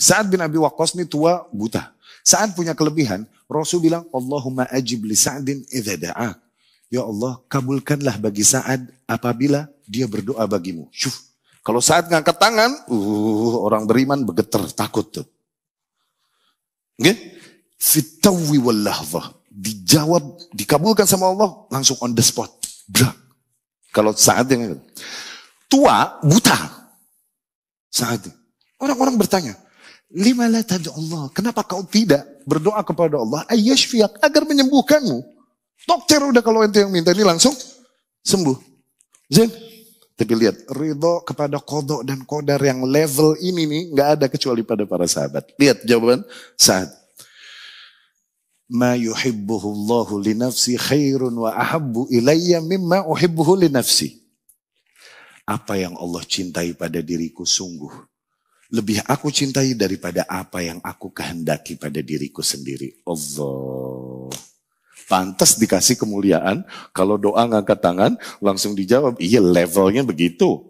saat bin Abi Waqqas ini tua buta. saat punya kelebihan. Rasul bilang, Allahumma ajib li Sa'din Ya Allah, kabulkanlah bagi Sa'ad apabila dia berdoa bagimu. Syuf. Kalau Sa'ad ngangkat tangan, uh, orang beriman bergetar, takut tuh. Nggih? Fitawi wal Dijawab, dikabulkan sama Allah langsung on the spot. Brak. Kalau Sa'ad yang tua, buta. Sa'ad. Orang-orang bertanya, Lima la Allah. Kenapa kau tidak berdoa kepada Allah? Ayyashfiak. Agar menyembuhkanmu. Dokter udah kalau ente yang minta ini langsung sembuh. Zain. Tapi lihat, ridho kepada kodok dan kodar yang level ini nih nggak ada kecuali pada para sahabat. Lihat jawaban saat ma yuhibbuhullahu li nafsi khairun wa ahabbu ilayya mimma uhibbuhu li nafsi. Apa yang Allah cintai pada diriku sungguh lebih aku cintai daripada apa yang aku kehendaki pada diriku sendiri. Allah. Pantas dikasih kemuliaan, kalau doa ngangkat tangan langsung dijawab, iya levelnya begitu.